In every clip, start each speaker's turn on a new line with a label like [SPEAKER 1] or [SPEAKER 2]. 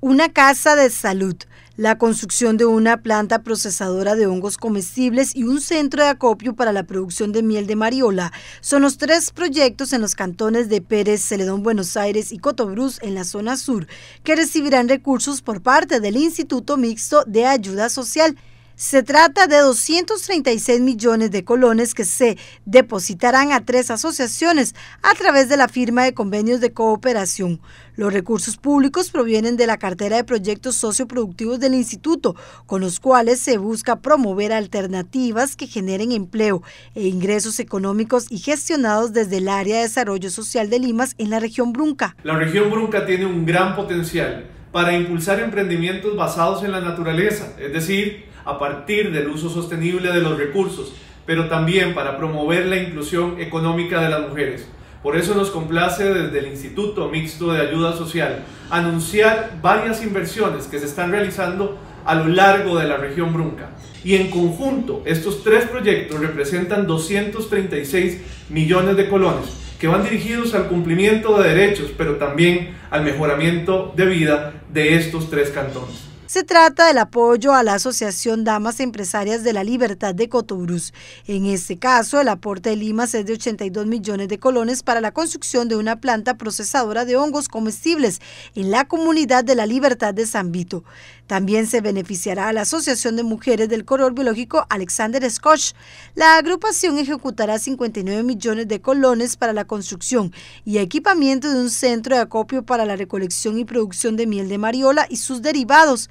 [SPEAKER 1] Una casa de salud, la construcción de una planta procesadora de hongos comestibles y un centro de acopio para la producción de miel de mariola son los tres proyectos en los cantones de Pérez, Celedón, Buenos Aires y Cotobruz en la zona sur que recibirán recursos por parte del Instituto Mixto de Ayuda Social se trata de 236 millones de colones que se depositarán a tres asociaciones a través de la firma de convenios de cooperación. Los recursos públicos provienen de la cartera de proyectos socioproductivos del instituto, con los cuales se busca promover alternativas que generen empleo e ingresos económicos y gestionados desde el área de desarrollo social de Limas en la región Brunca.
[SPEAKER 2] La región Brunca tiene un gran potencial para impulsar emprendimientos basados en la naturaleza, es decir, a partir del uso sostenible de los recursos, pero también para promover la inclusión económica de las mujeres. Por eso nos complace desde el Instituto Mixto de Ayuda Social anunciar varias inversiones que se están realizando a lo largo de la región Brunca. Y en conjunto, estos tres proyectos representan 236 millones de colones que van dirigidos al cumplimiento de derechos, pero también al mejoramiento de vida de estos tres cantones.
[SPEAKER 1] Se trata del apoyo a la Asociación Damas Empresarias de la Libertad de Cotobruz. En este caso, el aporte de Lima es de 82 millones de colones para la construcción de una planta procesadora de hongos comestibles en la comunidad de la Libertad de San Vito. También se beneficiará a la Asociación de Mujeres del Color Biológico Alexander Scotch. La agrupación ejecutará 59 millones de colones para la construcción y equipamiento de un centro de acopio para la recolección y producción de miel de mariola y sus derivados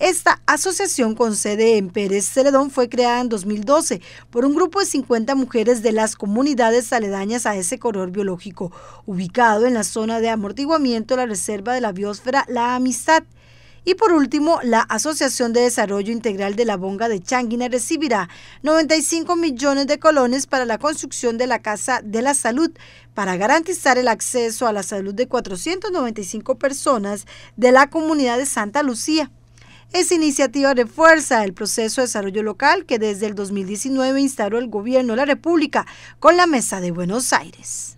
[SPEAKER 1] esta asociación con sede en Pérez Celedón fue creada en 2012 por un grupo de 50 mujeres de las comunidades aledañas a ese color biológico, ubicado en la zona de amortiguamiento de la Reserva de la Biosfera La Amistad. Y por último, la Asociación de Desarrollo Integral de la Bonga de Changuina recibirá 95 millones de colones para la construcción de la Casa de la Salud para garantizar el acceso a la salud de 495 personas de la comunidad de Santa Lucía. Es iniciativa refuerza el proceso de desarrollo local que desde el 2019 instauró el gobierno de la República con la Mesa de Buenos Aires.